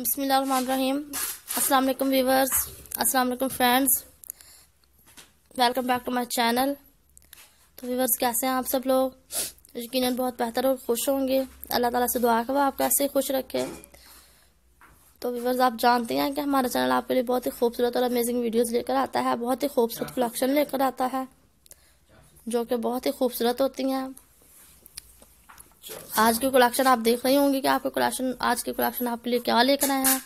बसमीम अल्लाम व्यूवर्स वालेकुम friends welcome back to my channel तो व्यूवर्स कैसे हैं आप सब लोग यकीन बहुत बेहतर और खुश होंगे अल्लाह ताला से दुआ करवा आप कैसे खुश रखें तो व्यूवर्स आप जानते हैं कि हमारा चैनल आपके लिए बहुत ही खूबसूरत और अमेजिंग वीडियोज़ लेकर आता है बहुत ही खूबसूरत कलेक्शन हाँ। लेकर आता है जो कि बहुत ही खूबसूरत होती हैं आज के कलेक्शन आप देख रहे होंगे कि आपके कलेक्शन आज के कलेक्शन आपके लिए क्या लेकर आए हैं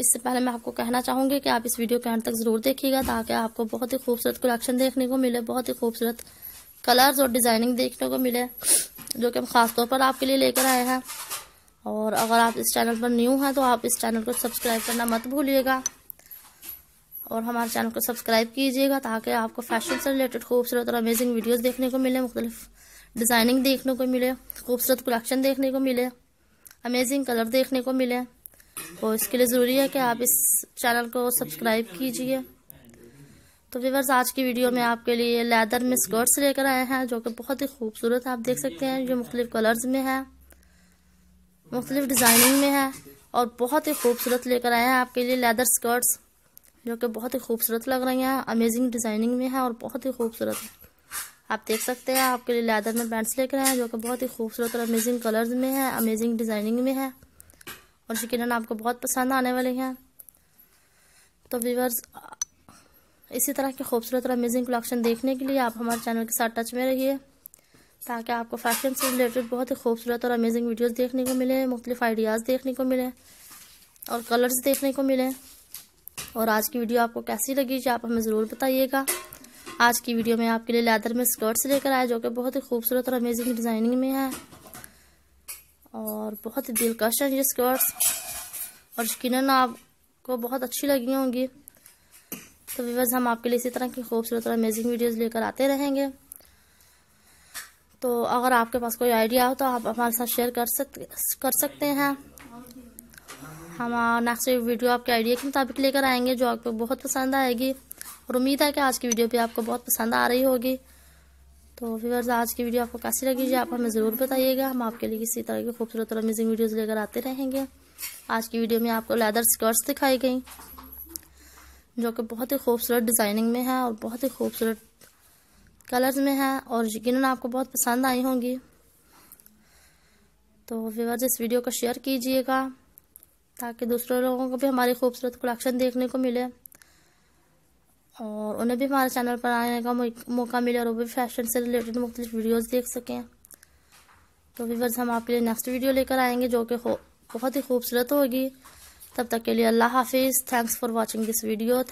इससे पहले मैं आपको कहना चाहूंगी कि आप इस वीडियो के अंत तक ज़रूर देखिएगा ताकि आपको बहुत ही खूबसूरत कलेक्शन देखने को मिले बहुत ही खूबसूरत कलर्स और डिज़ाइनिंग देखने को मिले जो कि हम खासतौर पर आपके लिए लेकर आए हैं और अगर आप इस चैनल पर न्यू हैं तो आप इस चैनल को सब्सक्राइब करना मत भूलिएगा और हमारे चैनल को सब्सक्राइब कीजिएगा ताकि आपको फैशन से रिलेटेड खूबसूरत और अमेजिंग वीडियोस देखने को मिले मुख्तलिफ डिज़ाइनिंग देखने को मिले खूबसूरत कलेक्शन देखने को मिले अमेजिंग कलर देखने को मिले और इसके लिए ज़रूरी है कि आप इस चैनल को सब्सक्राइब कीजिए तो व्यूवर्स आज की वीडियो में आपके लिए लेदर में स्कर्ट्स लेकर आए हैं जो कि बहुत ही खूबसूरत आप देख सकते हैं ये मुख्तलिफ कलर्स में है मुख्तलिफ डिज़ाइनिंग में है और बहुत ही खूबसूरत लेकर आए हैं आपके लिए लेदर स्कर्ट्स जो कि बहुत ही खूबसूरत लग रही हैं अमेजिंग डिज़ाइनिंग में है और बहुत ही खूबसूरत है आप देख सकते हैं आपके लिए लैदर में पैंट्स लेकर आए हैं जो कि बहुत ही खूबसूरत और अमेजिंग कलर्स में है अमेजिंग डिज़ाइनिंग में है और यकीन आपको बहुत पसंद आने वाले हैं तो व्यूवर्स इसी तरह की खूबसूरत और अमेजिंग कलेक्शन देखने के लिए आप हमारे चैनल के साथ टच में रहिए ताकि आपको फैशन से रिलेटेड बहुत ही खूबसूरत और अमेजिंग वीडियोस देखने को मिले मुख्तलिफ आइडियाज़ देखने को मिले और कलर्स देखने को मिले और आज की वीडियो आपको कैसी लगी जी आप हमें ज़रूर बताइएगा आज की वीडियो में आपके लिए लेदर में स्कर्ट्स लेकर आए जो कि बहुत ही खूबसूरत और अमेजिंग डिज़ाइनिंग में है और बहुत ही दिलकश है ये स्कर्ट्स और यकीन आपको बहुत अच्छी लगी होंगी तो वीवर्स हम आपके लिए इसी तरह की खूबसूरत और अमेजिंग वीडियोज लेकर आते रहेंगे तो अगर आपके पास कोई आइडिया हो तो आप हमारे साथ शेयर कर सकते कर सकते हैं हम नेक्स्ट वीडियो आपके आइडिया के मुताबिक लेकर आएंगे जो आपको बहुत पसंद आएगी और उम्मीद है कि आज की वीडियो भी आपको बहुत पसंद आ रही होगी तो व्यूवर्स आज की वीडियो आपको कैसी लगी आप हमें ज़रूर बताइएगा हम आपके लिए किसी तरह की खूबसूरत और अमेजिंग वीडियोज़ लेकर आते रहेंगे आज की वीडियो में आपको लेदर स्कर्ट्स दिखाई गई जो कि बहुत ही खूबसूरत डिज़ाइनिंग में है और बहुत ही खूबसूरत कलर्स में है और यकीन आपको बहुत पसंद आई होंगी तो व्यूवर्स इस वीडियो को शेयर कीजिएगा ताकि दूसरे लोगों को भी हमारी खूबसूरत कलेक्शन देखने को मिले और उन्हें भी हमारे चैनल पर आने का मौका मिले और वो भी फैशन से रिलेटेड मुख्तलि वीडियोज देख सकें तो वीवर्स हम आपके लिए नेक्स्ट वीडियो लेकर आएंगे जो कि बहुत ही खूबसूरत होगी तब तक के लिए अल्लाह हाफिज़ thanks for watching this video